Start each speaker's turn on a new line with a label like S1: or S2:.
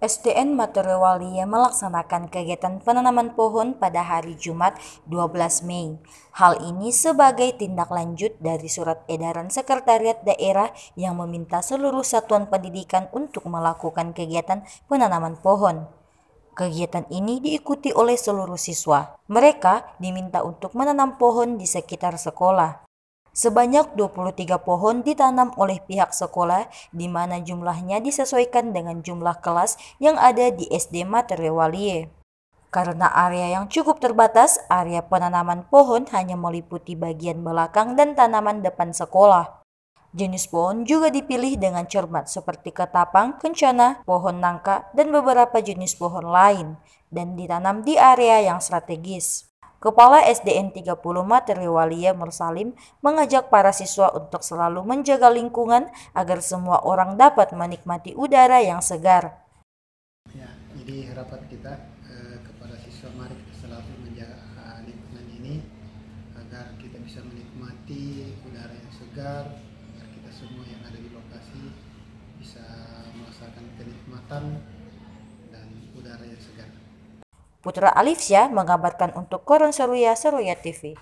S1: SDN yang melaksanakan kegiatan penanaman pohon pada hari Jumat 12 Mei. Hal ini sebagai tindak lanjut dari surat edaran Sekretariat Daerah yang meminta seluruh satuan pendidikan untuk melakukan kegiatan penanaman pohon. Kegiatan ini diikuti oleh seluruh siswa. Mereka diminta untuk menanam pohon di sekitar sekolah. Sebanyak 23 pohon ditanam oleh pihak sekolah di mana jumlahnya disesuaikan dengan jumlah kelas yang ada di SD Walie. Karena area yang cukup terbatas, area penanaman pohon hanya meliputi bagian belakang dan tanaman depan sekolah. Jenis pohon juga dipilih dengan cermat seperti ketapang, kencana, pohon nangka, dan beberapa jenis pohon lain, dan ditanam di area yang strategis. Kepala SDN 30 Materiwalia Mursalim mengajak para siswa untuk selalu menjaga lingkungan agar semua orang dapat menikmati udara yang segar.
S2: Ya, jadi harapan kita eh, kepada siswa mari kita selalu menjaga eh, lingkungan ini agar kita bisa menikmati udara yang segar, agar kita semua yang ada di lokasi bisa merasakan kenikmatan dan
S1: udara yang segar. Putra Alifsyah menggambarkan untuk koran Seruya Seruya TV.